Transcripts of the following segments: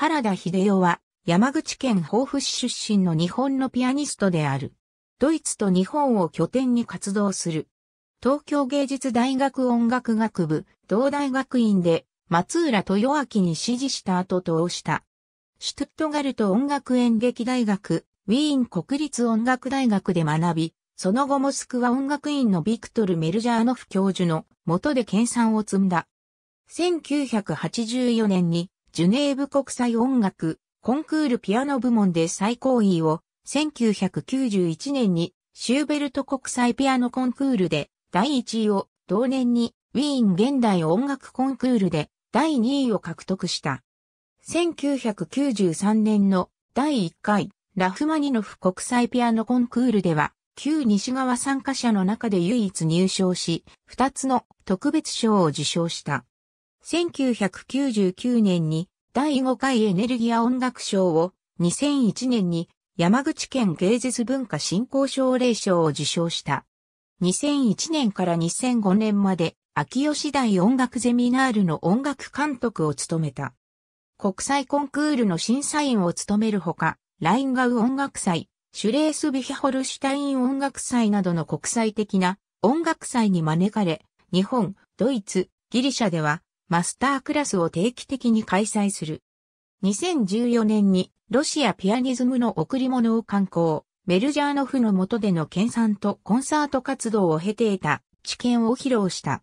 原田秀夫は山口県防府市出身の日本のピアニストである。ドイツと日本を拠点に活動する。東京芸術大学音楽学部、同大学院で松浦豊明に指示した後投した。シュトゥットガルト音楽演劇大学、ウィーン国立音楽大学で学び、その後モスクワ音楽院のビクトル・メルジャーノフ教授の下で研鑽を積んだ。1984年にジュネーブ国際音楽コンクールピアノ部門で最高位を1991年にシューベルト国際ピアノコンクールで第1位を同年にウィーン現代音楽コンクールで第2位を獲得した。1993年の第1回ラフマニノフ国際ピアノコンクールでは旧西側参加者の中で唯一入賞し、2つの特別賞を受賞した。1999年に第5回エネルギア音楽賞を、2001年に山口県芸術文化振興奨励賞を受賞した。2001年から2005年まで、秋吉台音楽ゼミナールの音楽監督を務めた。国際コンクールの審査員を務めるほか、ラインガウ音楽祭、シュレースビヒホルシュタイン音楽祭などの国際的な音楽祭に招かれ、日本、ドイツ、ギリシャではマスタークラスを定期的に開催する。2014年にロシアピアニズムの贈り物を刊行、メルジャーノフの下での研鑽とコンサート活動を経て得た知見を披露した。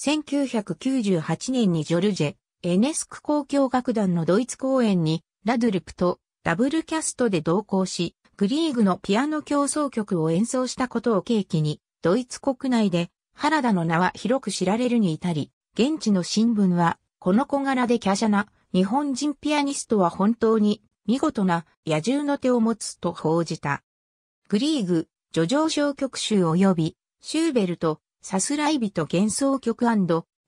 1998年にジョルジェ、エネスク交響楽団のドイツ公演にラドゥルプとダブルキャストで同行し、グリーグのピアノ競争曲を演奏したことを契機に、ドイツ国内で原田の名は広く知られるに至り、現地の新聞は、この小柄で華奢な日本人ピアニストは本当に見事な野獣の手を持つと報じた。グリーグ、叙情小曲集及び、シューベルト、サスライビト幻想曲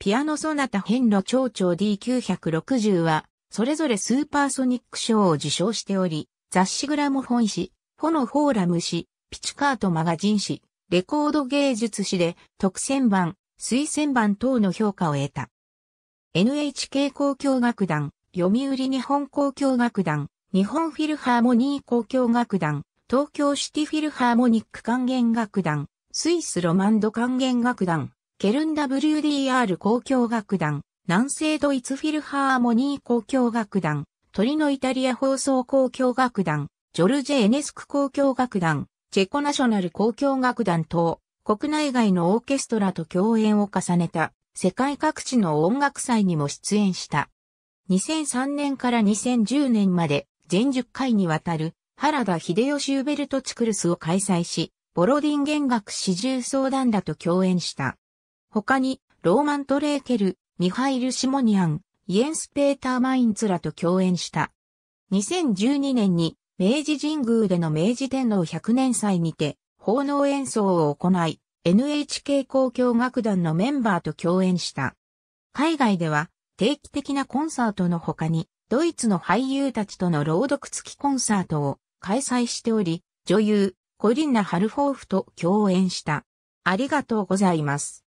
ピアノソナタ変の蝶々 D960 は、それぞれスーパーソニック賞を受賞しており、雑誌グラモフォン誌、フォノフォーラム誌、ピチカートマガジン誌、レコード芸術誌で特選版、推薦版等の評価を得た。NHK 交響楽団、読売日本交響楽団、日本フィルハーモニー交響楽団、東京シティフィルハーモニック管弦楽団、スイスロマンド管弦楽団、ケルン WDR 交響楽団、南西ドイツフィルハーモニー交響楽団、鳥のイタリア放送交響楽団、ジョルジェ・エネスク交響楽団、チェコナショナル交響楽団等、国内外のオーケストラと共演を重ねた世界各地の音楽祭にも出演した。2003年から2010年まで全10回にわたる原田秀吉ウベルトチクルスを開催し、ボロディン弦楽四重相談だと共演した。他に、ローマント・レーケル、ミハイル・シモニアン、イエンス・ペーター・マインツらと共演した。2012年に、明治神宮での明治天皇100年祭にて、奉納演奏を行い、NHK 交響楽団のメンバーと共演した。海外では定期的なコンサートの他に、ドイツの俳優たちとの朗読付きコンサートを開催しており、女優、コリンナ・ハルフォーフと共演した。ありがとうございます。